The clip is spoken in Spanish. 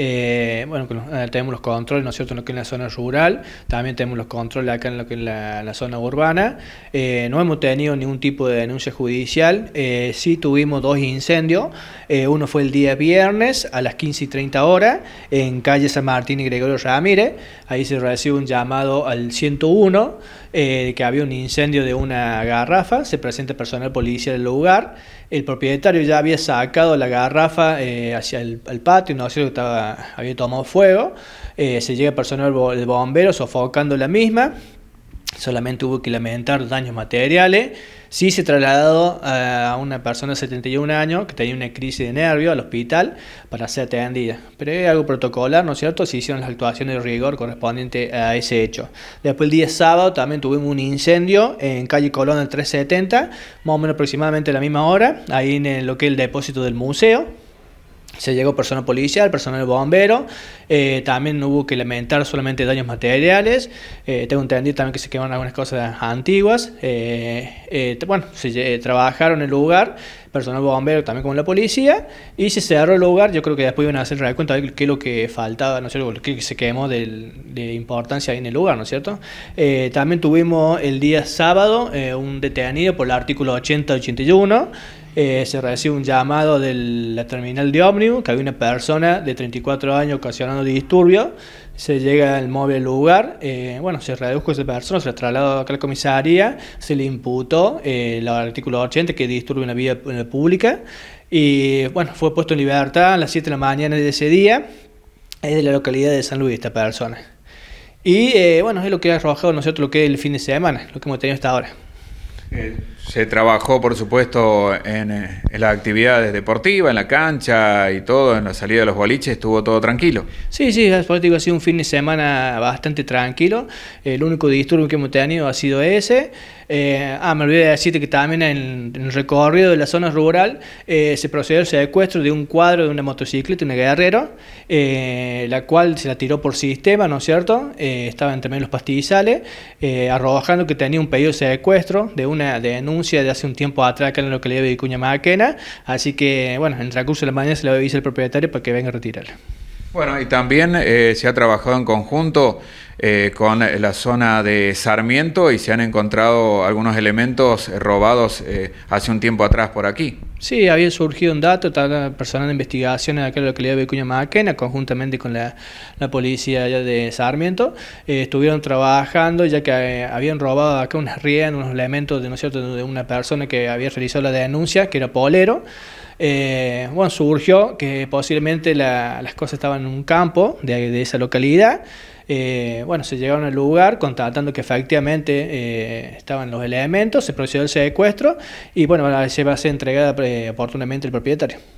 Eh, bueno, eh, tenemos los controles, ¿no es cierto?, en lo que la zona rural, también tenemos los controles acá en lo que la, zona urbana. Eh, no hemos tenido ningún tipo de denuncia judicial, sí tuvimos dos incendios, uno fue el día viernes a las 15 y 30 horas en calle San Martín y Gregorio Ramírez, ahí se recibe un llamado al 101 que había un incendio de una garrafa, se presenta personal policial en el lugar, el propietario ya había sacado la garrafa hacia el, patio, ¿no es cierto?, estaba había, tomado fuego. Eh, se llega personal del bombero sofocando la misma. Solamente hubo que lamentar daños materiales. Sí se trasladó a una persona de 71 años que tenía una crisis de nervio al hospital para ser atendida. Pero es algo protocolar, ¿no es cierto? Se hicieron las actuaciones de rigor correspondiente a ese hecho. Después el día sábado también tuvimos un incendio en calle Colón del 370, más o menos aproximadamente a la misma hora, ahí en lo que es el depósito del museo. Se llegó personal policial, personal bombero, eh, también hubo que lamentar solamente daños materiales, eh, tengo entendido también que se quemaron algunas cosas antiguas, eh, bueno, se trabajaron el lugar, personal bombero también como la policía, y se cerró el lugar, yo creo que después iban a hacer cuenta de qué es lo que faltaba, ¿no es cierto?, qué se quemó de importancia ahí en el lugar, ¿no es cierto? también tuvimos el día sábado un detenido por el artículo 80-81, eh, se recibe un llamado de la terminal de ómnibus que había una persona de 34 años ocasionando disturbios. Se llega al móvil lugar, eh, bueno, se redujo esa persona, se la trasladó acá a la comisaría, se le imputó el eh, artículo 80 que disturbe una vía pública y bueno, fue puesto en libertad a las 7 de la mañana de ese día. Es de la localidad de San Luis esta persona. Y bueno, es lo que ha arrojado nosotros lo que el fin de semana, lo que hemos tenido hasta ahora. Eh, se trabajó, por supuesto, eh, en, las actividades deportivas, en la cancha y todo, en la salida de los boliches, estuvo todo tranquilo. Sí, sí, por ha sido un fin de semana bastante tranquilo. El único disturbio que hemos tenido ha sido ese. Eh, ah, me olvidé de decirte que también en, el recorrido de la zona rural se procedió al secuestro de un cuadro de una motocicleta, una guerrero, la cual se la tiró por sistema, ¿no es cierto? estaban también los pastizales, arrojando que tenía un pedido de secuestro de una denuncia de hace un tiempo atrás acá en la localidad de Vicuña Maquena, así que bueno, en el transcurso de la mañana se lo avisa el propietario para que venga a retirar. Bueno, y también eh, se ha trabajado en conjunto eh, con la zona de Sarmiento y se han encontrado algunos elementos robados eh, hace un tiempo atrás por aquí. Sí, había surgido un dato, tal personal de investigación en la localidad de Vicuña Maquena, conjuntamente con la, la policía de Sarmiento, estuvieron trabajando ya que habían robado acá unas riendas, unos elementos de, de una persona que había realizado la denuncia, que era polero. Eh, bueno, surgió que posiblemente las cosas estaban en un campo de, esa localidad. Eh, bueno, se llegaron al lugar contratando que efectivamente eh, estaban los elementos, se procedió al secuestro y bueno, se va a ser entregada oportunamente el propietario.